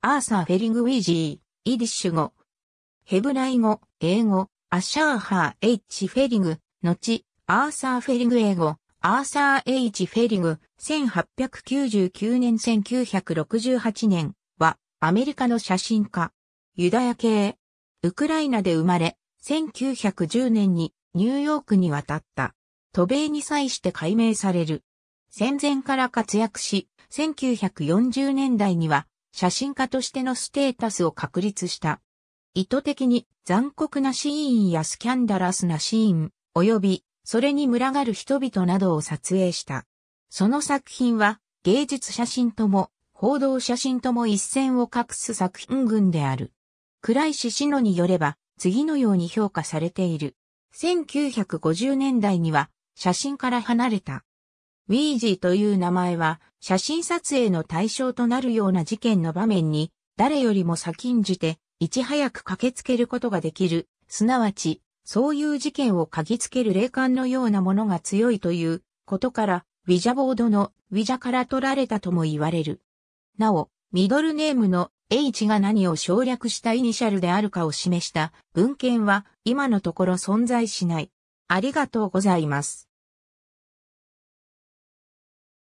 アーサー・フェリングウィジー、イディッシュ語。ヘブライ語、英語、アッシャーハー・ H・ フェリング、後、アーサー・フェリング英語、アーサー・ H・ フェリング、1899年1968年は、アメリカの写真家。ユダヤ系。ウクライナで生まれ、1910年にニューヨークに渡った。渡米に際して改名される。戦前から活躍し、1940年代には写真家としてのステータスを確立した。意図的に残酷なシーンやスキャンダラスなシーン、及びそれに群がる人々などを撮影した。その作品は芸術写真とも報道写真とも一線を画す作品群である。倉石志乃によれば次のように評価されている。1950年代には写真から離れた。ウィージーという名前は写真撮影の対象となるような事件の場面に誰よりも先んじていち早く駆けつけることができる、すなわちそういう事件を嗅ぎつける霊感のようなものが強いということからウィジャボードのウィジャから取られたとも言われる。なお、ミドルネームの H が何を省略したイニシャルであるかを示した文献は今のところ存在しない。ありがとうございます。